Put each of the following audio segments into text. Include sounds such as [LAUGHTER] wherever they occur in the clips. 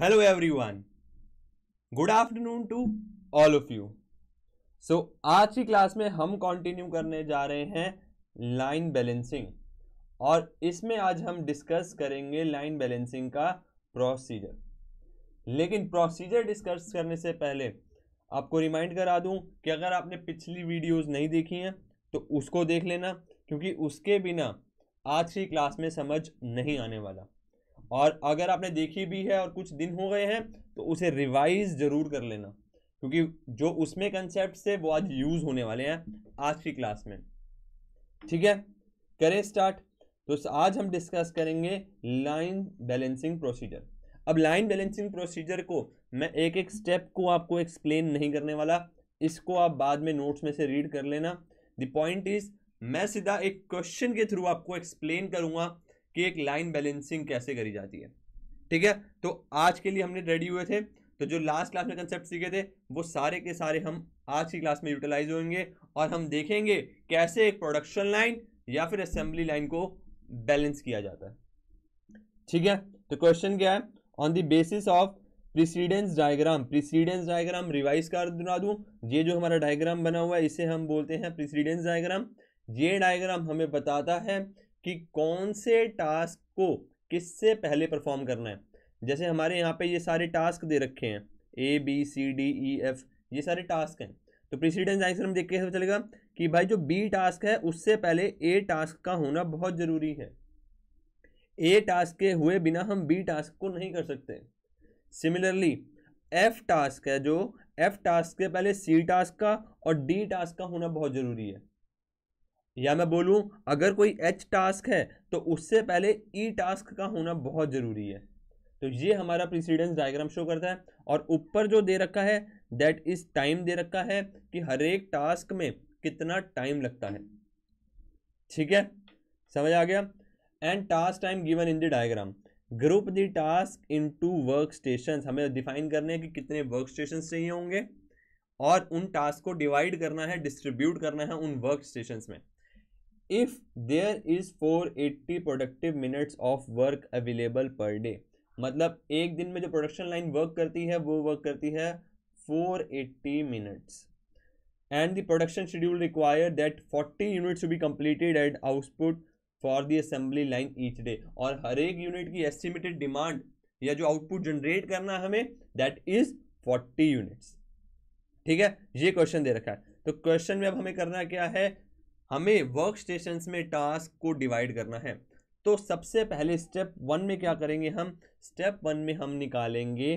Hello everyone good afternoon to all of you so आज की class में हम कंटिन्यू करने जा रहे हैं लाइन बैलेंसिंग और इसमें आज हम डिस्कस करेंगे लाइन बैलेंसिंग का प्रोसीजर लेकिन प्रोसीजर डिस्कस करने से पहले आपको रिमाइंड करा दूं कि अगर आपने पिछली वीडियोस नहीं देखी हैं तो उसको देख लेना क्योंकि उसके बिना आज की क्लास में समझ नहीं आने वाला और अगर आपने देखी भी है और कुछ दिन हो गए हैं तो उसे रिवाइज जरूर कर लेना क्योंकि जो उसमें कंसेप्ट है वो आज यूज़ होने वाले हैं आज की क्लास में ठीक है करें स्टार्ट तो आज हम डिस्कस करेंगे लाइन बैलेंसिंग प्रोसीजर अब लाइन बैलेंसिंग प्रोसीजर को मैं एक एक स्टेप को आपको एक्सप्लेन नहीं करने वाला इसको आप बाद में नोट्स में से रीड कर लेना द पॉइंट इज मैं सीधा एक क्वेश्चन के थ्रू आपको एक्सप्लेन करूंगा कि एक लाइन बैलेंसिंग कैसे करी जाती है ठीक है तो आज के लिए हमने रेडी हुए थे तो जो लास्ट क्लास में कंसेप्ट सीखे थे वो सारे के सारे हम आज की क्लास में यूटिलाइज होंगे और हम देखेंगे कैसे एक प्रोडक्शन लाइन या फिर असेंबली लाइन को बैलेंस किया जाता है ठीक है तो क्वेश्चन क्या है on the basis of precedence diagram precedence diagram revise कर दिला दूँ ये जो हमारा डायग्राम बना हुआ है इसे हम बोलते हैं प्रिसीडेंस डायग्राम ये डायग्राम हमें बताता है कि कौन से टास्क को किससे पहले परफॉर्म करना है जैसे हमारे यहाँ पे ये सारे टास्क दे रखे हैं A B C D E F ये सारे टास्क हैं तो प्रीसीडेंस आंसर हम देख के चलेगा कि भाई जो बी टास्क है उससे पहले ए टास्क का होना बहुत ज़रूरी है ए टास्क के हुए बिना हम बी टास्क को नहीं कर सकते सिमिलरली एफ टास्क है जो एफ टास्क के पहले सी टास्क का और डी टास्क का होना बहुत ज़रूरी है या मैं बोलूँ अगर कोई एच टास्क है तो उससे पहले ई e टास्क का होना बहुत ज़रूरी है तो ये हमारा प्रिसीडेंस डायग्राम शो करता है और ऊपर जो दे रखा है दैट इज टाइम दे रखा है कि हर एक टास्क में कितना टाइम लगता है ठीक है समझ आ गया and task time given in the diagram group the task into work station हमें डिफाइन करने हैं कि कितने वर्क स्टेशन चाहिए होंगे और उन टास्क को डिवाइड करना है डिस्ट्रीब्यूट करना है उन वर्क स्टेशन में if there is four eighty productive minutes of work available per day मतलब एक दिन में जो प्रोडक्शन लाइन वर्क करती है वो वर्क करती है four eighty minutes and the production schedule require that forty units be completed at output for the assembly line each day और हर एक यूनिट की एस्टिमेटेड डिमांड या जो आउटपुट जनरेट करना हमें दैट इज फोर्टी यूनिट्स ठीक है ये क्वेश्चन दे रखा है तो क्वेश्चन में अब हमें करना क्या है हमें वर्क स्टेशन में टास्क को डिवाइड करना है तो सबसे पहले स्टेप वन में क्या करेंगे हम स्टेप वन में हम निकालेंगे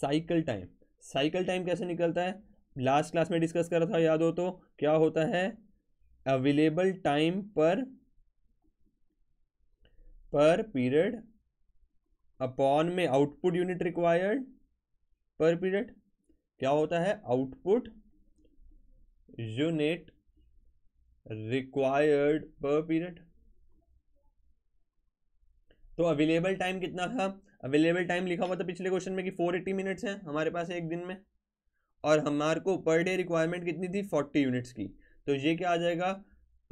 साइकिल टाइम साइकिल टाइम कैसे निकलता है लास्ट क्लास में डिस्कस करा था याद हो तो क्या होता है available time per per period upon में output unit required per period क्या होता है output unit required per period तो अवेलेबल टाइम कितना था अवेलेबल टाइम लिखा हुआ था पिछले क्वेश्चन में कि 480 मिनट्स हैं हमारे पास एक दिन में और हमारे को पर डे रिक्वायरमेंट कितनी थी 40 यूनिट्स की तो ये क्या आ जाएगा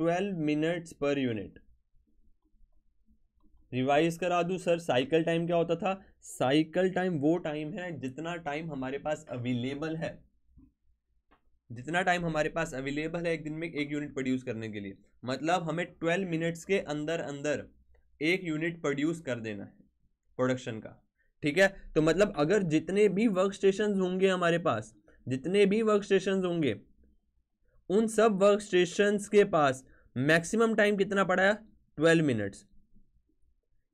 12 मिनट्स पर यूनिट रिवाइज करा दूं सर साइकिल टाइम क्या होता था साइकिल टाइम वो टाइम है जितना टाइम हमारे पास अवेलेबल है जितना टाइम हमारे पास अवेलेबल है एक दिन में एक यूनिट प्रोड्यूस करने के लिए मतलब हमें ट्वेल्व मिनट्स के अंदर अंदर एक यूनिट प्रोड्यूस कर देना है प्रोडक्शन का ठीक है तो मतलब अगर जितने भी वर्क स्टेशन होंगे हमारे पास जितने भी वर्क स्टेशन होंगे उन सब वर्क स्टेशन के पास मैक्सिमम टाइम कितना पड़ा है ट्वेल्व मिनट्स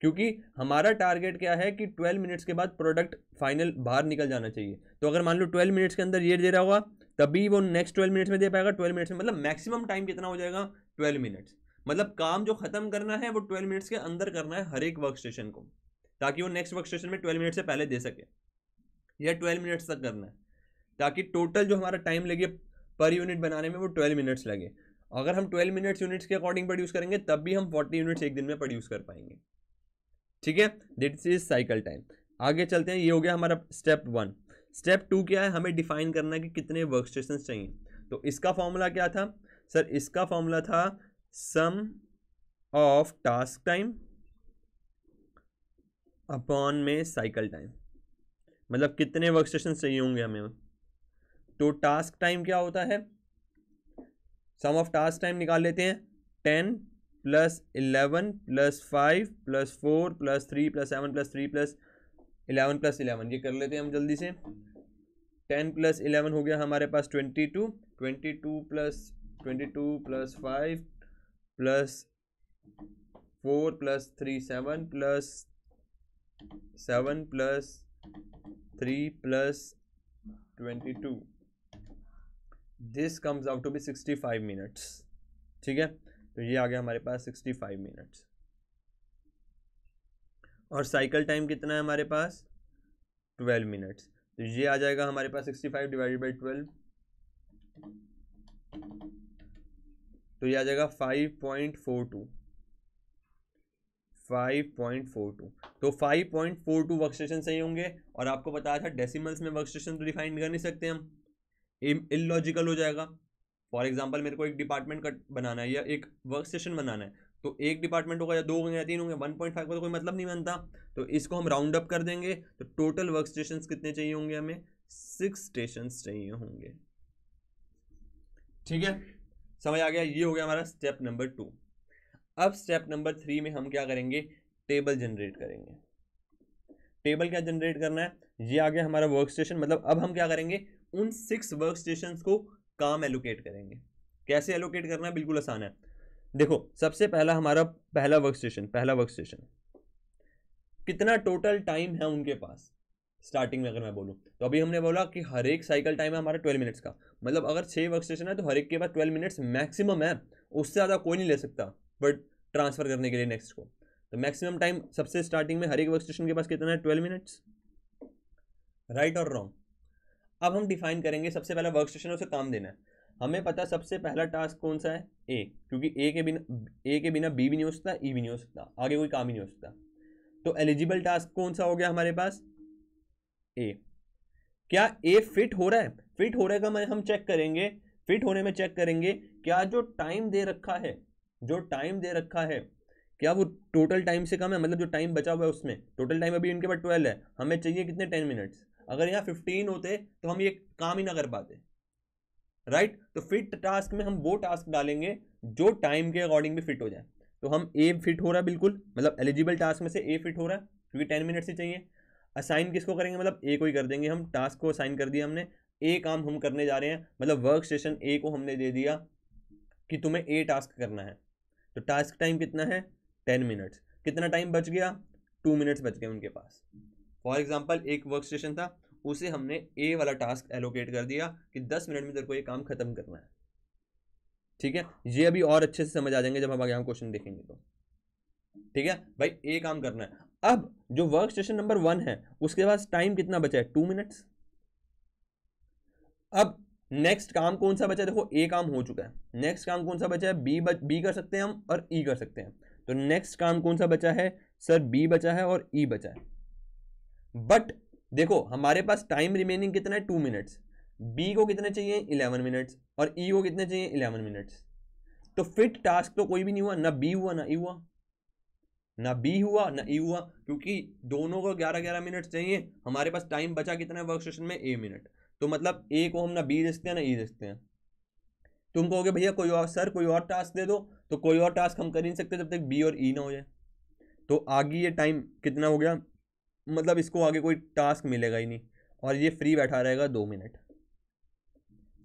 क्योंकि हमारा टारगेट क्या है कि 12 मिनट्स के बाद प्रोडक्ट फाइनल बाहर निकल जाना चाहिए तो अगर मान लो 12 मिनट्स के अंदर ये दे रहा होगा तभी वो नेक्स्ट 12 मिनट्स में दे पाएगा 12 मिनट्स में मतलब मैक्सिमम टाइम कितना हो जाएगा 12 मिनट्स मतलब काम जो खत्म करना है वो 12 मिनट्स के अंदर करना है हर एक वर्क स्टेशन को ताकि वो नेक्स्ट वर्क स्टेशन में ट्वेल्व मिनट से पहले दे सके या ट्वेल्व मिनट्स तक करना है ताकि टोटल जो हमारा टाइम लगे पर यूनिट बनाने में वो ट्वेल्व मिनट्स लगे अगर हम ट्वेल्व मिनट्स यूनिट्स के अकॉर्डिंग प्रोड्यूस करेंगे तब भी हम फोर्टी यूनिट्स एक दिन में प्रोड्यूस कर पाएंगे ठीक है दिट इज साइकिल टाइम आगे चलते हैं ये हो गया हमारा स्टेप वन स्टेप टू क्या है हमें डिफाइन करना है कि कितने वर्क स्टेशन चाहिए तो इसका फॉर्मूला क्या था सर इसका फॉर्मूला था sum of task time upon में साइकिल टाइम मतलब कितने वर्क स्टेशन चाहिए होंगे हमें तो टास्क टाइम क्या होता है सम ऑफ टास्क टाइम निकाल लेते हैं ten plus eleven plus five plus four plus three plus seven plus three plus eleven plus eleven ये कर लेते हैं हम जल्दी से टेन प्लस इलेवन हो गया हमारे पास twenty two twenty two plus twenty two plus five plus four plus three seven plus seven plus three plus twenty two this comes out to be sixty five minutes ठीक है तो ये आ गया हमारे पास सिक्सटी फाइव मिनट्स और cycle time कितना है हमारे पास ट्वेल्व मिनट्स तो ये आ जाएगा हमारे पास sixty five divided by twelve तो ये आ जाएगा five point four two five point four two तो five point four two work station सही होंगे और आपको बताया था डेसिमल्स में वर्क स्टेशन तो डिफाइन कर नहीं सकते हम इलॉजिकल हो जाएगा फॉर एग्जाम्पल मेरे को एक डिपार्टमेंट कट बनाना है या एक वर्क स्टेशन बनाना है तो एक डिपार्टमेंट होगा या दो होंगे या तीन होंगे वन पॉइंट फाइव का तो कोई मतलब नहीं बनता तो इसको हम राउंड अप कर देंगे तो टोटल वर्क स्टेशन कितने चाहिए होंगे हमें सिक्स स्टेशन चाहिए होंगे ठीक है समझ आ गया ये हो गया हमारा स्टेप नंबर टू अब स्टेप नंबर थ्री में हम क्या करेंगे टेबल जनरेट करेंगे टेबल क्या जनरेट करना है ये आ गया हमारा वर्क स्टेशन मतलब अब हम क्या करेंगे उन सिक्स वर्क स्टेशन को काम एलोकेट करेंगे कैसे एलोकेट करना है बिल्कुल आसान है देखो सबसे पहला हमारा पहला वर्क स्टेशन पहला वर्क स्टेशन कितना टोटल टाइम है उनके पास स्टार्टिंग में अगर मैं बोलूँ तो अभी हमने बोला कि हर एक साइकिल टाइम है हमारा ट्वेल्व मिनट्स का मतलब अगर छः वर्क स्टेशन है तो हर एक के पास ट्वेल्व मिनट्स मैक्सिमम है उससे ज़्यादा कोई नहीं ले सकता बट ट्रांसफ़र करने के लिए नेक्स्ट को तो मैक्सिमम टाइम सबसे स्टार्टिंग में हर एक वर्क स्टेशन के पास कितना है ट्वेल्व मिनट्स राइट और रॉन्ग अब हम डिफाइन करेंगे सबसे पहला वर्क स्टेशन उसे काम देना है हमें पता सबसे पहला टास्क कौन सा है ए क्योंकि ए के बिना ए के बिना बी भी नहीं हो सकता ई e भी नहीं हो सकता आगे कोई काम ही नहीं हो सकता तो एलिजिबल टास्क कौन सा हो गया हमारे पास ए क्या ए फिट हो रहा है फिट हो रहे का मैं हम चेक करेंगे फिट होने में चेक करेंगे क्या जो टाइम दे रखा है जो टाइम दे रखा है क्या वो टोटल टाइम से कम है मतलब जो टाइम बचा हुआ है उसमें टोटल टाइम अभी इनके पास ट्वेल्व है हमें चाहिए कितने टेन मिनट्स अगर यहाँ फिफ्टीन होते तो हम ये काम ही ना कर पाते राइट right? तो फिट टास्क में हम वो टास्क डालेंगे जो टाइम के अकॉर्डिंग भी फिट हो जाए तो हम ए फिट हो रहा है बिल्कुल मतलब एलिजिबल टास्क में से ए फिट हो रहा है क्योंकि टेन मिनट से चाहिए असाइन किसको करेंगे मतलब ए को ही कर देंगे हम टास्क को असाइन कर दिया हमने ए काम हम करने जा रहे हैं मतलब वर्क स्टेशन ए को हमने दे दिया कि तुम्हें ए टास्क करना है तो टास्क टाइम कितना है टेन मिनट्स कितना टाइम बच गया टू मिनट्स बच गए उनके पास फॉर एग्जाम्पल एक वर्क स्टेशन था उसे हमने ए वाला टास्क एलोकेट कर दिया कि दस मिनट में तेरे को ये काम खत्म करना है ठीक है ये अभी और अच्छे से समझ आ जाएंगे जब हम आगे हम क्वेश्चन देखेंगे तो ठीक है भाई ए काम करना है अब जो वर्क स्टेशन नंबर वन है उसके पास टाइम कितना बचा है टू मिनट्स अब नेक्स्ट काम कौन सा बचा है देखो ए काम हो चुका है नेक्स्ट काम कौन सा बचा है बी बच बी कर सकते हैं हम और ई e कर सकते हैं तो नेक्स्ट काम कौन सा बचा है सर बी बचा है और ई e बचा है बट देखो हमारे पास टाइम रिमेनिंग कितना है टू मिनट्स बी को कितने चाहिए इलेवन मिनट्स और ई e को कितने चाहिए इलेवन मिनट्स तो फिट टास्क तो कोई भी नहीं हुआ ना बी हुआ ना ई e हुआ ना बी हुआ ना ई e हुआ क्योंकि दोनों को ग्यारह ग्यारह मिनट चाहिए हमारे पास टाइम बचा कितना है वर्क स्टेशन में ए मिनट तो मतलब ए को हम ना बी देखते हैं ना ई e देखते हैं तुम कहोगे भैया कोई और सर कोई और टास्क दे दो तो कोई और टास्क हम कर नहीं सकते जब तक बी और ई e ना हो जाए तो आगे ये टाइम कितना हो गया मतलब इसको आगे कोई टास्क मिलेगा ही नहीं और ये फ्री बैठा रहेगा दो मिनट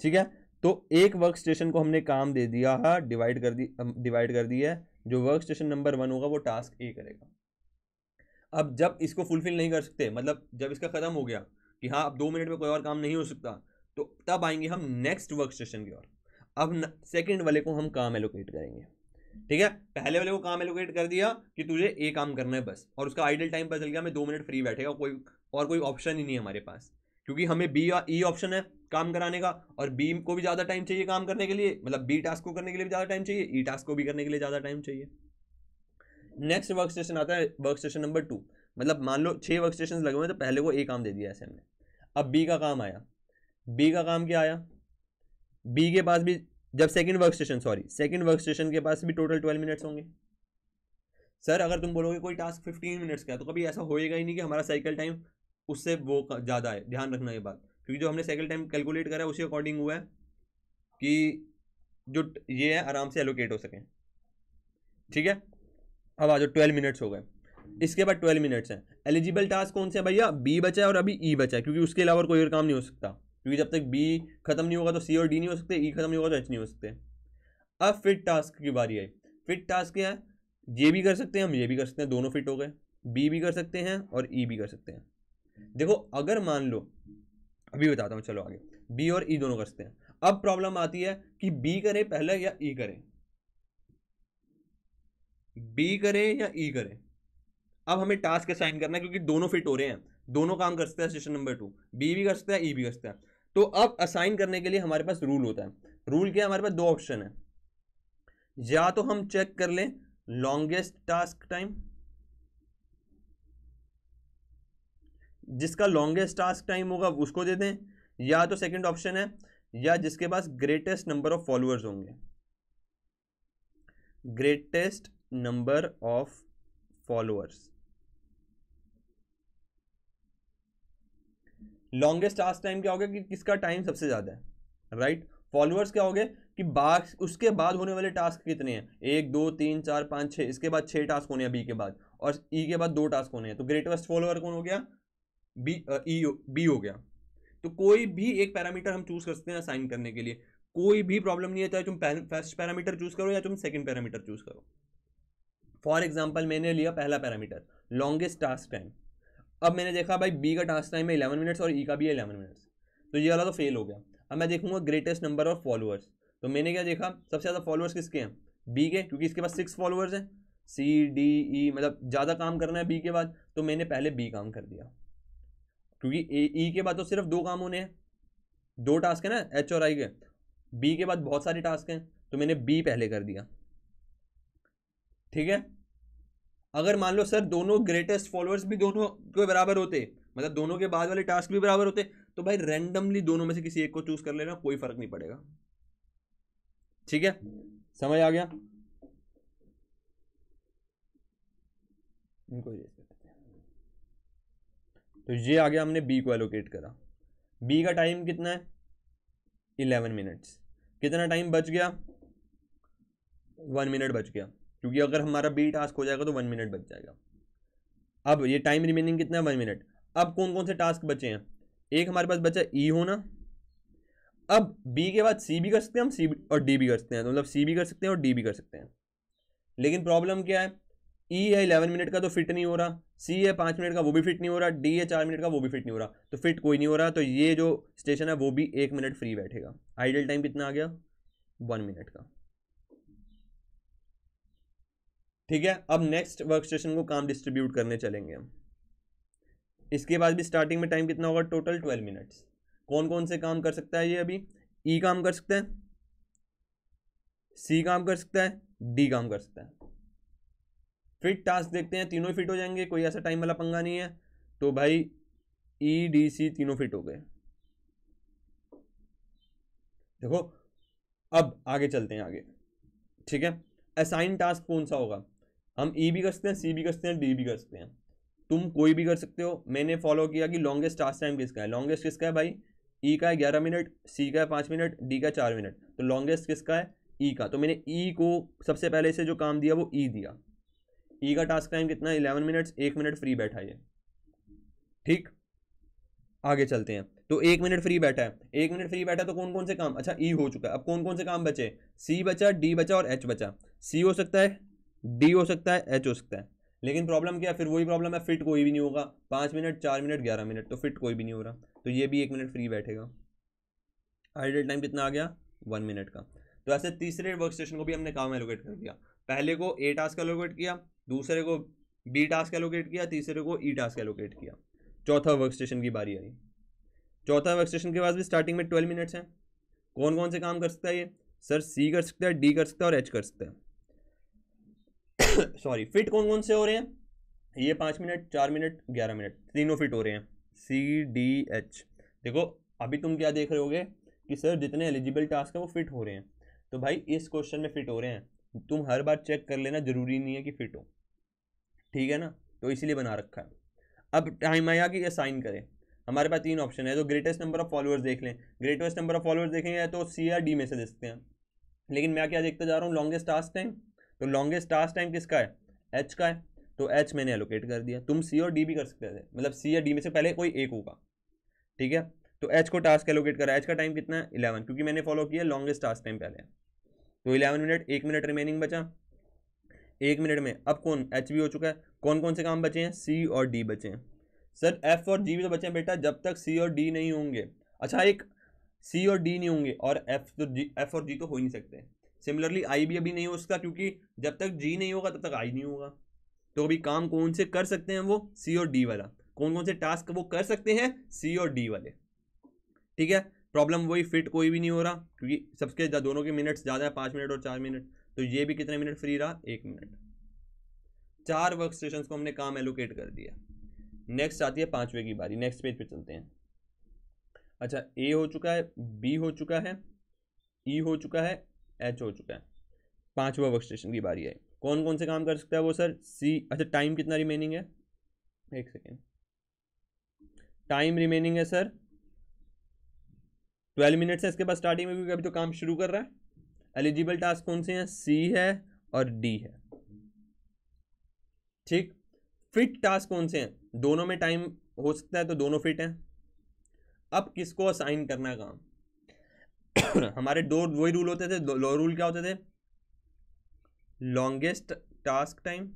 ठीक है तो एक वर्क स्टेशन को हमने काम दे दिया है हाँ, डिवाइड कर दी डिवाइड कर दी है जो वर्क स्टेशन नंबर वन होगा वो टास्क ए करेगा अब जब इसको फुलफिल नहीं कर सकते मतलब जब इसका ख़त्म हो गया कि हाँ अब दो मिनट में कोई और काम नहीं हो सकता तो तब आएंगे हम नेक्स्ट वर्क स्टेशन की ओर अब सेकेंड वाले को हम काम एलोकेट करेंगे ठीक है पहले वाले को काम एलोकेट कर दिया कि तुझे ए काम करना है बस और उसका आइडल टाइम पता चल गया हमें दो मिनट फ्री बैठेगा कोई और कोई ऑप्शन ही नहीं है हमारे पास क्योंकि हमें बी या ई e ऑप्शन है काम कराने का और बी को भी ज़्यादा टाइम चाहिए काम करने के लिए मतलब बी टास्क को करने के लिए भी ज़्यादा टाइम चाहिए ई e टास्क को भी करने के लिए ज़्यादा टाइम चाहिए नेक्स्ट वर्क स्टेशन आता है वर्क स्टेशन नंबर टू मतलब मान लो छः वर्क स्टेशन लगे हुए तो पहले को ए काम दे दिया ऐसे हमने अब बी का काम आया बी का काम क्या आया बी के पास भी जब second work station sorry second work station के पास भी टोटल ट्वेल्व मिनट्स होंगे सर अगर तुम बोलोगे कोई टास्क फिफ्टीन मिनट्स का तो कभी ऐसा होएगा ही नहीं कि हमारा साइकिल टाइम उससे वो ज़्यादा है ध्यान रखना ये बात क्योंकि जो हमने साइकिल टाइम कैलकुलेट करा है उसी अकॉर्डिंग हुआ है कि जो ये है आराम से एलोकेट हो सकें ठीक है अब आ जाओ ट्वेल्व मिनट्स हो गए इसके बाद ट्वेल्व मिनट्स हैं एलिजिबल टास्क कौन से भैया बी बचा है और अभी ई e बचा है क्योंकि उसके अलावा कोई और काम नहीं हो सकता क्योंकि जब तक बी खत्म नहीं होगा तो सी और डी नहीं हो सकते ई e खत्म नहीं होगा तो एच नहीं हो सकते अब फिट टास्क की बारी आई फिट टास्क क्या है ये भी कर सकते हैं हम ये भी कर सकते हैं दोनों फिट हो गए बी भी कर सकते हैं और ई e भी कर सकते हैं देखो अगर मान लो अभी बताता हूँ चलो आगे बी और ई e दोनों कर सकते हैं अब प्रॉब्लम आती है कि बी करे पहले या ई e करे बी करे या ई e करे अब हमें टास्क असाइन करना है क्योंकि दोनों फिट हो रहे हैं दोनों काम कर सकते हैं स्टेशन नंबर टू बी भी कर सकते हैं ई e भी कर सकते हैं तो अब असाइन करने के लिए हमारे पास रूल होता है रूल क्या हमारे पास दो ऑप्शन है या तो हम चेक कर लें लॉन्गेस्ट टास्क टाइम जिसका लॉन्गेस्ट टास्क टाइम होगा उसको दे दें या तो सेकंड ऑप्शन है या जिसके पास ग्रेटेस्ट नंबर ऑफ फॉलोअर्स होंगे greatest number of followers longest task time क्या हो गया कि किसका टाइम सबसे ज़्यादा है राइट फॉलोअर्स क्या हो गए कि बाद उसके बाद होने वाले टास्क कितने हैं एक दो तीन चार पाँच छः इसके बाद छः टास्क होने हैं बी के बाद और ई e के बाद दो टास्क होने हैं तो ग्रेटेस्ट फॉलोअर कौन हो गया बी ई बी हो गया तो कोई भी एक पैरामीटर हम चूज़ कर सकते हैं असाइन करने के लिए कोई भी प्रॉब्लम नहीं है चाहे तुम फर्स्ट पैरामीटर चूज़ करो या तुम सेकेंड पैरामीटर चूज़ करो फॉर एग्जाम्पल मैंने लिया पहला पैरामीटर लॉन्गेस्ट टास्क टाइम अब मैंने देखा भाई बी का टास्क टाइम है इलेवन मिनट्स और ई e का भी है इलेवन मिनट्स तो ये वाला तो फेल हो गया अब मैं देखूंगा ग्रेटेस्ट नंबर ऑफ फॉलोअर्स तो मैंने क्या देखा सबसे ज़्यादा फॉलोअर्स किसके हैं बी के क्योंकि इसके पास सिक्स फॉलोअर्स हैं सी डी ई मतलब ज़्यादा काम करना है बी के बाद तो मैंने पहले बी काम कर दिया क्योंकि ए ई e के बाद तो सिर्फ दो काम होने हैं दो टास्क हैं ना एच और आई के बी के बाद बहुत सारे टास्क हैं तो मैंने बी पहले कर दिया ठीक है अगर मान लो सर दोनों ग्रेटेस्ट फॉलोअर्स भी दोनों के बराबर होते मतलब दोनों के बाद वाले टास्क भी बराबर होते तो भाई रैंडमली दोनों में से किसी एक को चूज कर लेना कोई फर्क नहीं पड़ेगा ठीक है समझ आ गया इनको तो ये आ गया हमने बी को एलोकेट करा बी का टाइम कितना है इलेवन मिनट्स कितना टाइम बच गया वन मिनट बच गया क्योंकि अगर हमारा बी टास्क हो जाएगा तो वन मिनट बच जाएगा अब ये टाइम रिमेनिंग कितना है वन मिनट अब कौन कौन से टास्क बचे हैं एक हमारे पास बचा ई e होना अब बी के बाद सी भी कर सकते हैं हम सी और डी भी कर सकते हैं तो मतलब सी भी कर सकते हैं और डी भी कर सकते हैं लेकिन प्रॉब्लम क्या है ई e है इलेवन मिनट का तो फिट नहीं हो रहा सी है पाँच मिनट का वो भी फिट नहीं हो रहा डी है चार मिनट का वो भी फिट नहीं हो रहा तो फिट कोई नहीं हो रहा तो ये जो स्टेशन है वो भी एक मिनट फ्री बैठेगा आइडल टाइम कितना आ गया वन मिनट का ठीक है अब नेक्स्ट वर्क स्टेशन को काम डिस्ट्रीब्यूट करने चलेंगे हम इसके बाद भी स्टार्टिंग में टाइम कितना होगा टोटल ट्वेल्व मिनट्स कौन कौन से काम कर सकता है ये अभी ई e काम कर सकता है सी काम कर सकता है डी काम कर सकता है फिट टास्क देखते हैं तीनों फिट हो जाएंगे कोई ऐसा टाइम वाला पंगा नहीं है तो भाई ई डी सी तीनों फिट हो गए देखो अब आगे चलते हैं आगे ठीक है असाइन टास्क कौन सा होगा हम ई e भी कर सकते हैं सी भी कर सकते हैं डी भी कर सकते हैं तुम कोई भी कर सकते हो मैंने फॉलो किया कि लॉन्गेस्ट टास्क टाइम किसका है लॉन्गेस्ट किसका है भाई ई e का है ग्यारह मिनट सी का है पाँच मिनट डी का चार मिनट तो लॉन्गेस्ट किसका है ई e का तो मैंने ई e को सबसे पहले से जो काम दिया वो ई e दिया ई e का टास्क टाइम कितना है इलेवन मिनट्स एक मिनट फ्री बैठा है ठीक आगे चलते हैं तो एक मिनट फ्री बैठा है एक मिनट फ्री बैठा तो कौन कौन से काम अच्छा ई e हो चुका है अब कौन कौन से काम बचे सी बचा डी बचा और एच बचा सी हो सकता है डी हो सकता है एच हो सकता है लेकिन प्रॉब्लम क्या है फिर वही प्रॉब्लम है फिट कोई भी नहीं होगा पाँच मिनट चार मिनट ग्यारह मिनट तो फिट कोई भी नहीं हो रहा तो ये भी एक मिनट फ्री बैठेगा आइडल टाइम कितना आ गया वन मिनट का तो ऐसे तीसरे वर्क स्टेशन को भी हमने काम एलोकेट कर दिया पहले को ए टास्क एलोकेट किया दूसरे को बी टास्क एलोकेट किया तीसरे को ई टास्क एलोकेट किया चौथा वर्क स्टेशन की बारी आई चौथा वर्क स्टेशन के पास भी स्टार्टिंग में ट्वेल्व मिनट्स हैं कौन कौन से काम कर सकता है ये सर सी कर सकता है डी कर सकता है और एच कर सकता है सॉरी फिट कौन कौन से हो रहे हैं ये पाँच मिनट चार मिनट ग्यारह मिनट तीनों फिट हो रहे हैं सी डी एच देखो अभी तुम क्या देख रहे होगे कि सर जितने एलिजिबल टास्क हैं वो फिट हो रहे हैं तो भाई इस क्वेश्चन में फिट हो रहे हैं तुम हर बार चेक कर लेना जरूरी नहीं है कि फिट हो ठीक है ना तो इसीलिए बना रखा है अब टाइम आया कि असाइन करें हमारे पास तीन ऑप्शन है तो ग्रेटेस्ट नंबर ऑफ फॉलोअर्स देख लें ग्रेटेस्ट नंबर ऑफ फॉलोअर्स देखेंगे तो सी आर डी में से देखते हैं लेकिन मैं क्या देखता जा रहा हूँ लॉन्गेस्ट टास्क टाइम तो लॉन्गेस्ट टास्क टाइम किसका है एच का है तो एच मैंने एलोकेट कर दिया तुम सी और डी भी कर सकते थे मतलब सी या डी में से पहले कोई एक होगा ठीक है तो एच को टास्क एलोकेट करा एच का टाइम कितना है इलेवन क्योंकि मैंने फॉलो किया लॉन्गेस्ट टास्क टाइम पहले तो इलेवन मिनट एक मिनट रिमेनिंग बचा एक मिनट में अब कौन एच भी हो चुका है कौन कौन से काम बचे हैं सी और डी बचे हैं सर एफ और जी भी तो बचे हैं बेटा जब तक सी और डी नहीं होंगे अच्छा एक सी और डी नहीं होंगे और एफ तो जी एफ और जी तो हो ही नहीं सकते सिमिलरली आई भी अभी नहीं हो उसका क्योंकि जब तक जी नहीं होगा तब तक आई नहीं होगा तो अभी काम कौन से कर सकते हैं वो सी और डी वाला कौन कौन से टास्क वो कर सकते हैं सी और डी वाले ठीक है प्रॉब्लम वही फिट कोई भी नहीं हो रहा क्योंकि सबके दोनों के मिनट्स ज़्यादा है पाँच मिनट और चार मिनट तो ये भी कितने मिनट फ्री रहा एक मिनट चार वर्क स्टेशन को हमने काम एलोकेट कर दिया नेक्स्ट आती है पाँचवें की बारी नेक्स्ट पेज पे चलते हैं अच्छा ए हो चुका है बी हो चुका है ई e हो चुका है एच हो चुका है पाँचवा वर्क स्टेशन की बारी आई कौन कौन से काम कर सकता है वो सर सी अच्छा टाइम कितना रिमेनिंग है एक सेकेंड टाइम रिमेनिंग है सर ट्वेल्व मिनट्स है इसके बाद स्टार्टिंग में भी अभी तो काम शुरू कर रहा है एलिजिबल टास्क कौन से हैं सी है और डी है ठीक फिट टास्क कौन से हैं दोनों में टाइम हो सकता है तो दोनों फिट हैं अब किसको असाइन करना है काम [COUGHS] हमारे दो वही रूल होते थे दो रूल क्या होते थे longest task time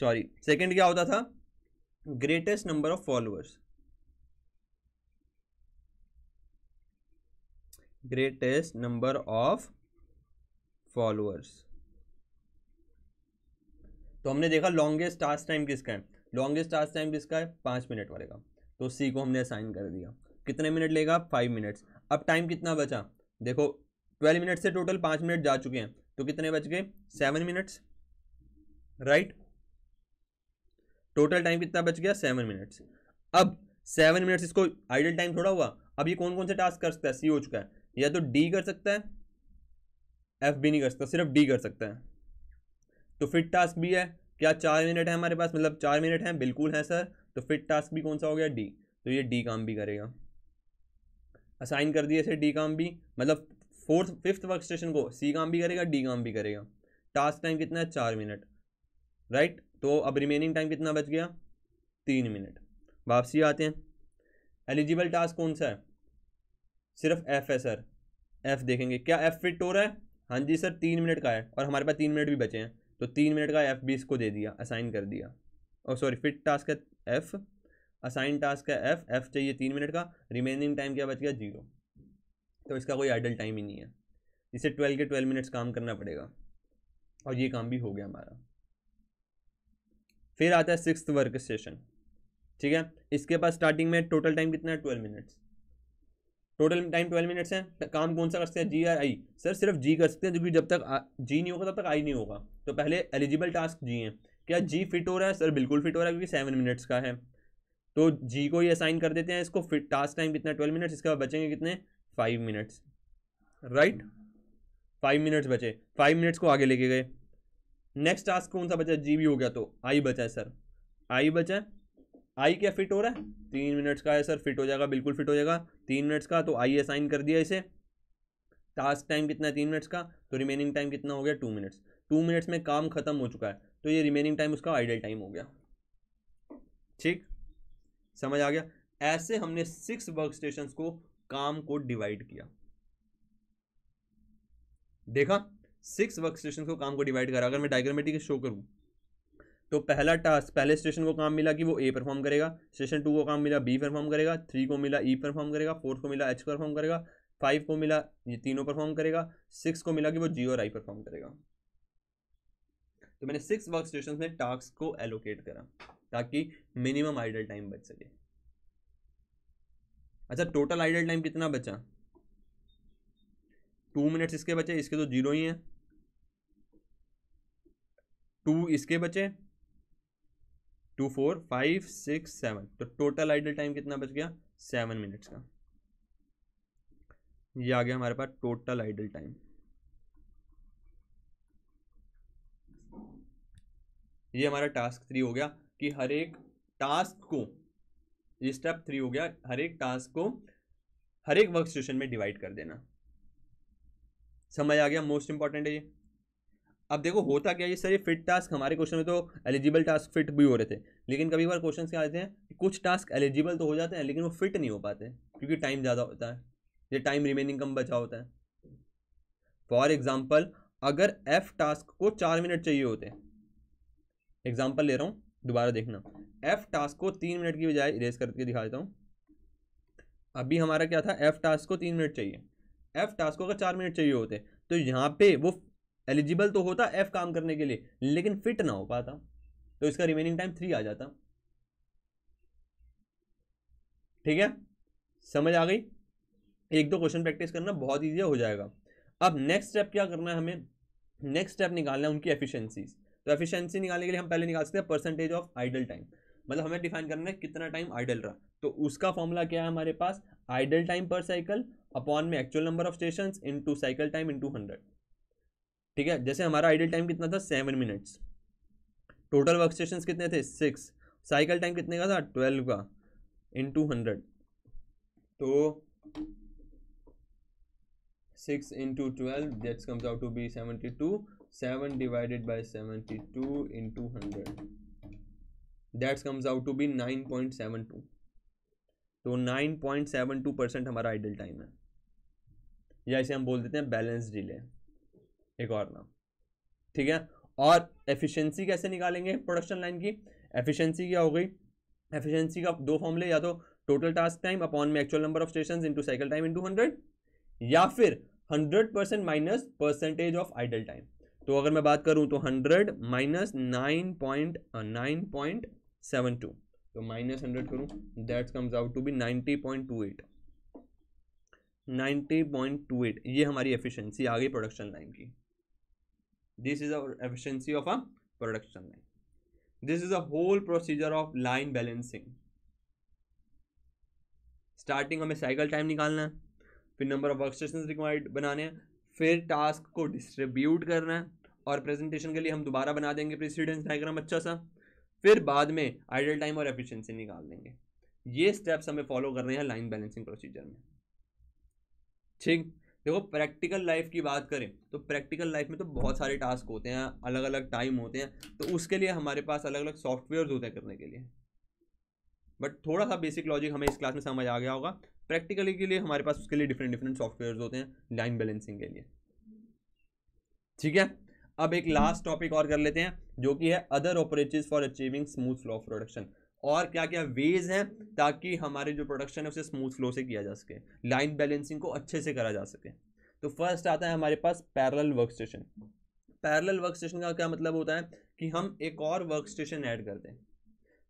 sorry second क्या होता था greatest number of followers greatest number of followers तो हमने देखा लॉन्गेस्ट टास्क टाइम किसका है लॉन्गेस्ट टास्क टाइम किसका है पांच मिनट वाले का तो सी को हमने असाइन कर दिया कितने मिनट लेगा फाइव मिनट्स अब टाइम कितना बचा देखो ट्वेल्व मिनट से टोटल पाँच मिनट जा चुके हैं तो कितने बच गए seven minutes right total time कितना बच गया सेवन मिनट्स अब सेवन मिनट्स इसको आइडल टाइम थोड़ा हुआ अब ये कौन कौन से टास्क कर सकता है सी हो चुका है या तो डी कर सकता है एफ भी नहीं कर सकता सिर्फ डी कर सकता है तो फिट टास्क भी है क्या चार मिनट है हमारे पास मतलब चार मिनट हैं बिल्कुल हैं सर तो फिट टास्क भी कौन सा हो गया डी तो ये डी काम भी करेगा असाइन कर दिए इसे डी काम भी मतलब फोर्थ फिफ्थ वर्क स्टेशन को सी काम भी करेगा डी काम भी करेगा टास्क टाइम कितना है चार मिनट राइट तो अब रिमेनिंग टाइम कितना बच गया तीन मिनट वापसी आते हैं एलिजिबल टास्क कौन सा है सिर्फ एफ है सर एफ देखेंगे क्या एफ फिट हो रहा है हाँ जी सर तीन मिनट का है और हमारे पास तीन मिनट भी बचे हैं तो तीन मिनट का एफ भी इसको दे दिया असाइन कर दिया और सॉरी फिट टास्क है एफ़ असाइन टास्क है एफ़ एफ़ चाहिए तीन मिनट का रिमेनिंग टाइम क्या बच गया जीरो तो इसका कोई आइडल टाइम ही नहीं है इसे ट्वेल्व के ट्वेल्व मिनट्स काम करना पड़ेगा और ये काम भी हो गया हमारा फिर आता है सिक्स वर्क स्टेशन ठीक है इसके पास स्टार्टिंग में टोटल टाइम कितना है twelve minutes total time twelve minutes है काम कौन सा कर सकते हैं जी आर आई सर सिर्फ जी कर सकते हैं क्योंकि जब तक जी नहीं होगा तब तक आई नहीं होगा तो पहले एलिजिबल टास्क जी हैं क्या जी फिट हो रहा है सर बिल्कुल फिट हो रहा है क्योंकि सेवन मिनट्स का है तो जी को ही असाइन कर देते हैं इसको फिट टास्क टाइम कितना ट्वेल्व मिनट्स इसके बाद बचेंगे कितने five minutes right five minutes बचे फाइव मिनट्स को आगे लेके गए नेक्स्ट टास्क कौन सा बचा जी भी हो गया तो आई बचा है सर आई बचा आई क्या फिट हो रहा है तीन मिनट्स का है सर फिट हो जाएगा बिल्कुल फिट हो जाएगा तीन मिनट्स का तो आई असाइन कर दिया इसे टास्क टाइम कितना है तीन मिनट्स का तो रिमेनिंग टाइम कितना हो गया टू मिनट्स टू मिनट्स में काम खत्म हो चुका है तो ये रिमेनिंग टाइम उसका आइडल टाइम हो गया ठीक समझ आ गया ऐसे हमने सिक्स वर्क स्टेशन को काम को डिवाइड किया देखा सिक्स वर्क स्टेशन को काम को डिवाइड करा अगर मैं डायग्रामेटिक शो करूँ तो पहला टास्क पहले स्टेशन को काम मिला कि वो ए परफॉर्म करेगा स्टेशन टू को काम मिला बी परफॉर्म करेगा थ्री को मिला ई e परफॉर्म करेगा फोर्थ को मिला एच परफॉर्म करेगा फाइव को मिला ये तीनों परफॉर्म करेगा सिक्स को मिला कि वो जी और आई परफॉर्म करेगा तो मैंने सिक्स वर्क स्टेशन में टास्क को एलोकेट करा ताकि मिनिमम आइडल टाइम बच सके अच्छा टोटल आइडल टाइम कितना बचा टू मिनट्स इसके बचे इसके तो जीरो ही हैं टू इसके बचे two four five six seven तो टोटल आइडल टाइम कितना बच गया सेवन मिनट्स का ये आ गया हमारे पास टोटल आइडल टाइम ये हमारा टास्क थ्री हो गया कि हर एक टास्क को ये स्टेप थ्री हो गया हर एक टास्क को हर एक वर्क स्टेशन में डिवाइड कर देना समझ आ गया मोस्ट इंपॉर्टेंट है ये अब देखो होता क्या ये सारे फिट टास्क हमारे क्वेश्चन में तो एलिजिबल टास्क फिट भी हो रहे थे लेकिन कभी बार क्वेश्चन क्या आते हैं कि कुछ टास्क एलिजिबल तो हो जाते हैं लेकिन वो फिट नहीं हो पाते क्योंकि टाइम ज़्यादा होता है या टाइम रिमेनिंग कम बचा होता है फॉर एग्जाम्पल अगर एफ टास्क को चार मिनट चाहिए होते एग्जाम्पल ले रहा हूँ दोबारा देखना एफ टास्क को तीन मिनट की बजाय इरेज करके दिखा देता हूँ अभी हमारा क्या था एफ टास्क को तीन मिनट चाहिए एफ टास्क को अगर चार मिनट चाहिए होते तो यहाँ पे वो एलिजिबल तो होता एफ काम करने के लिए लेकिन फिट ना हो पाता तो इसका रिमेनिंग टाइम थ्री आ जाता ठीक है समझ आ गई एक दो क्वेश्चन प्रैक्टिस करना बहुत ईजी हो जाएगा अब नेक्स्ट स्टेप क्या करना है हमें नेक्स्ट स्टेप निकालना है उनकी एफिशिएंसीज़ तो एफिशिएंसी निकालने के लिए हम पहले निकाल सकते हैं परसेंटेज ऑफ आइडल टाइम मतलब हमें डिफाइन करना है कितना टाइम आइडल रहा तो उसका फॉर्मूला क्या है हमारे पास आइडल टाइम पर साइकिल अपॉन में actual number of station in cycle time in ठीक है जैसे हमारा आइडल टाइम कितना था seven minutes total work station कितने थे सिक्स साइकिल टाइम कितने का था ट्वेल्व का इन टू हंड्रेड तो six into twelve that's comes out to be seventy two 7 divided by 72 into 100 that comes out to be 9.72 तो nine point seven two percent हमारा idle time है या इसे हम बोल देते हैं बैलेंस डिले एक और नाम ठीक है और एफिशिएंसी कैसे निकालेंगे प्रोडक्शन लाइन की एफिशिएंसी क्या हो गई एफिशिएंसी का दो फॉर्मूले या तो टोटल टास्क टाइम अपॉन में actual number of station into cycle time into hundred या फिर hundred percent minus percentage of idle time तो अगर मैं बात करूं तो hundred minus nine point nine point seven two तो माइनस हंड्रेड करूं that comes out to be ninety point two eight point two eight ये हमारी एफिशिएंसी आ गई प्रोडक्शन लाइन की this is our efficiency of a production line this is a whole procedure of line balancing starting हमें cycle time निकालना है फिर number of work station required बनाने हैं फिर टास्क को डिस्ट्रीब्यूट करना है और प्रेजेंटेशन के लिए हम दोबारा बना देंगे प्रेसिडेंस डायग्राम अच्छा सा फिर बाद में आइडल टाइम और एफिशिएंसी निकाल देंगे ये स्टेप्स हमें फॉलो करने हैं लाइन बैलेंसिंग प्रोसीजर में ठीक देखो प्रैक्टिकल लाइफ की बात करें तो प्रैक्टिकल लाइफ में तो बहुत सारे टास्क होते हैं अलग अलग टाइम होते हैं तो उसके लिए हमारे पास अलग अलग सॉफ्टवेयर होते हैं करने के लिए बट थोड़ा सा बेसिक लॉजिक हमें इस क्लास में समझ आ गया होगा प्रैक्टिकली के लिए हमारे पास उसके लिए डिफरेंट डिफरेंट सॉफ्टवेयर होते हैं लाइन बैलेंसिंग के लिए ठीक है अब एक लास्ट टॉपिक और कर लेते हैं जो कि है other operative for achieving smooth flow of production और क्या क्या वेज हैं ताकि हमारे जो प्रोडक्शन है उसे स्मूथ फ्लो से किया जा सके लाइन बैलेंसिंग को अच्छे से करा जा सके तो फर्स्ट आता है हमारे पास parallel work station parallel work station का क्या मतलब होता है कि हम एक और वर्क स्टेशन ऐड करते हैं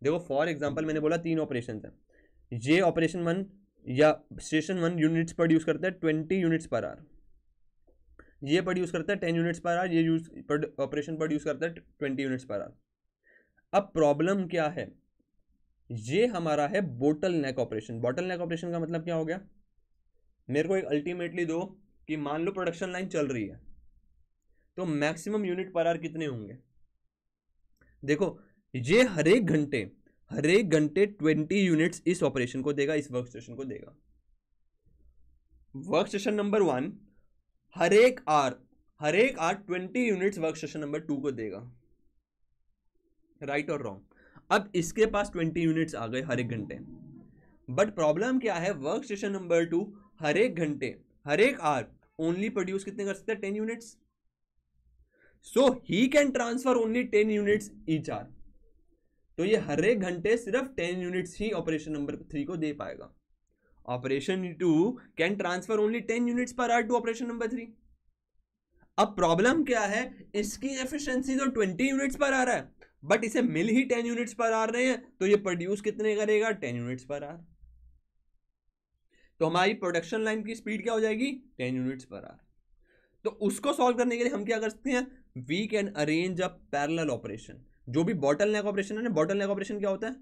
देखो फॉर एग्जाम्पल मैंने बोला तीन ऑपरेशन है ये ऑपरेशन वन या स्टेशन वन यूनिट्स प्रोड्यूस करता है ट्वेंटी यूनिट्स पर आर ये प्रोड्यूस करता है टेन यूनिट्स पर आर ये यूज ऑपरेशन प्रोड्यूस करता है ट्वेंटी यूनिट्स पर आर अब प्रॉब्लम क्या है ये हमारा है bottleneck operation bottleneck operation का मतलब क्या हो गया मेरे को एक अल्टीमेटली दो कि मान लो प्रोडक्शन लाइन चल रही है तो मैक्सिमम यूनिट पर आर कितने होंगे देखो ये हर एक घंटे हर एक घंटे ट्वेंटी यूनिट्स इस ऑपरेशन को देगा इस वर्क स्टेशन को देगा वर्क स्टेशन नंबर वन हर एक आर हर एक hour twenty units work station number two को देगा राइट और रॉन्ग अब इसके पास ट्वेंटी यूनिट्स आ गए हर एक घंटे बट प्रॉब्लम क्या है वर्क स्टेशन नंबर टू हर एक घंटे हर एक आर ओनली प्रोड्यूस कितने कर सकते हैं ten units so he can transfer only ten units each hour तो ये हर एक घंटे सिर्फ टेन यूनिट्स ही ऑपरेशन नंबर थ्री को दे पाएगा operation two can transfer only ten units per hour to operation number three अब प्रॉब्लम क्या है इसकी एफिशिएंसी तो ट्वेंटी यूनिट्स पर आ रहा है बट इसे मिल ही टेन यूनिट्स पर आ रहे हैं तो ये प्रोड्यूस कितने करेगा टेन यूनिट्स पर आर तो हमारी प्रोडक्शन लाइन की स्पीड क्या हो जाएगी टेन यूनिट्स पर आर तो उसको सॉल्व करने के लिए हम क्या कर सकते हैं we can arrange a parallel operation जो भी बॉटल नेक ऑपरेशन है ना बॉटल नेक ऑपरेशन क्या होता है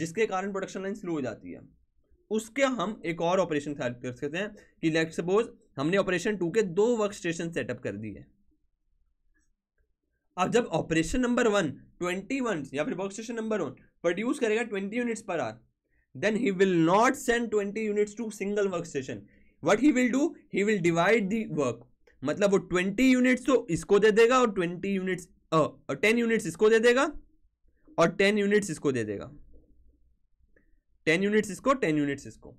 जिसके कारण प्रोडक्शन लाइन स्लो हो जाती है उसके हम एक और ऑपरेशन ख्याल कर सकते हैं कि लेट सपोज हमने ऑपरेशन टू के दो वर्क स्टेशन सेटअप कर दिए अब जब operation number one twenty one या फिर work station number one produce करेगा twenty units per hour then he will not send twenty units to single work station what he will do he will divide the work मतलब वो twenty units तो इसको दे देगा और twenty units ten units इसको दे देगा और टेन यूनिट्स इसको दे देगा टेन यूनिट्स इसको टेन यूनिट्स इसको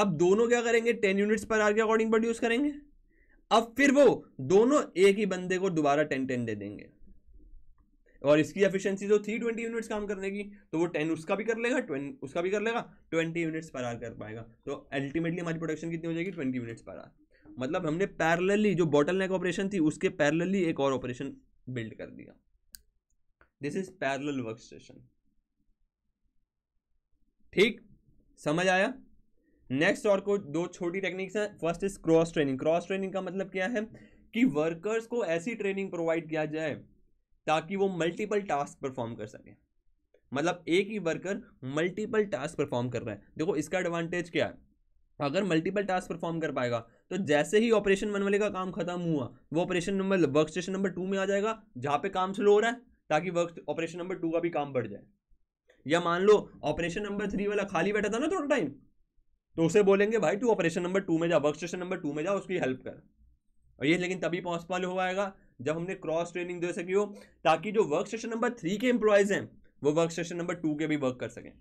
अब दोनों क्या करेंगे टेन यूनिट्स पर आर के अकॉर्डिंग प्रोड्यूस करेंगे अब फिर वो दोनों एक ही बंदे को दोबारा टेन टेन दे देंगे और इसकी एफिशिएंसी जो थी ट्वेंटी यूनिट्स काम करने की तो वो टेन उसका भी कर लेगा ट्वेंटी उसका भी कर लेगा ट्वेंटी यूनिट्स पर आर कर पाएगा तो अल्टीमेटली हमारी प्रोडक्शन कितनी हो जाएगी ट्वेंटी यूनिट्स पर आर मतलब हमने पैरेलली जो बॉटल नेक ऑपरेशन थी उसके पैरेलली एक और ऑपरेशन बिल्ड कर दिया this is parallel work station ठीक समझ आया नेक्स्ट और को दो छोटी टेक्निक्स हैं first is cross training cross training का मतलब क्या है कि वर्कर्स को ऐसी ट्रेनिंग प्रोवाइड किया जाए ताकि वो मल्टीपल टास्क परफॉर्म कर सके मतलब एक ही वर्कर मल्टीपल टास्क परफॉर्म कर रहा है देखो इसका एडवांटेज क्या है अगर मल्टीपल टास्क परफॉर्म कर पाएगा तो जैसे ही ऑपरेशन वन वाले का काम खत्म हुआ वो operation number work station number two में आ जाएगा जहाँ पे काम स्लो हो रहा है ताकि वर्क ऑपरेशन नंबर टू का भी काम बढ़ जाए या मान लो ऑपरेशन नंबर थ्री वाला खाली बैठा था ना थोड़ा टाइम तो उसे बोलेंगे भाई तू ऑपरेशन नंबर टू में जा वर्क स्टेशन नंबर टू में जा उसकी हेल्प कर और ये लेकिन तभी पॉसिबल हो आएगा जब हमने क्रॉस ट्रेनिंग दे सकी हो ताकि जो वर्क स्टेशन नंबर थ्री के एम्प्लॉयज़ हैं वो वर्क स्टेशन नंबर टू के भी वर्क कर सकें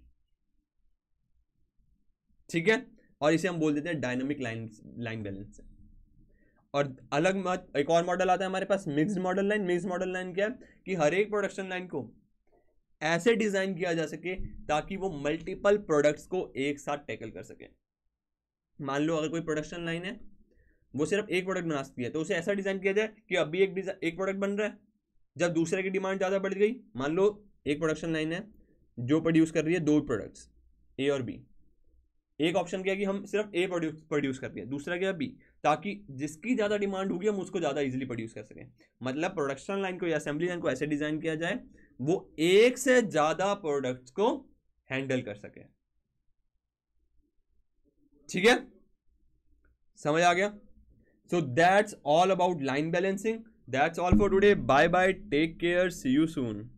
ठीक है और इसे हम बोल देते हैं डायनमिक लाइन लाइन बैलेंस और अलग मत एक और मॉडल आता है हमारे पास mixed model line mix model line क्या है कि हर एक प्रोडक्शन लाइन को ऐसे डिज़ाइन किया जा सके ताकि वो मल्टीपल प्रोडक्ट्स को एक साथ टैकल कर सके मान लो अगर कोई प्रोडक्शन लाइन है वो सिर्फ एक प्रोडक्ट बना सकती है तो उसे ऐसा डिज़ाइन किया जाए कि अभी एक एक प्रोडक्ट बन रहा है जब दूसरे की डिमांड ज़्यादा बढ़ गई मान लो एक प्रोडक्शन लाइन है जो प्रोड्यूस कर रही है दो प्रोडक्ट्स ए और बी एक ऑप्शन क्या कि हम सिर्फ ए प्रोड्यूस प्रोड्यूस करते हैं दूसरा क्या बी ताकि जिसकी ज़्यादा डिमांड होगी हम उसको ज़्यादा इजीली प्रोड्यूस कर सकें मतलब प्रोडक्शन लाइन को या असेंबली लाइन को ऐसे डिज़ाइन किया जाए वो एक से ज़्यादा प्रोडक्ट्स को हैंडल कर सके ठीक है समझ आ गया so that's all about line balancing that's all for today bye bye take care see you soon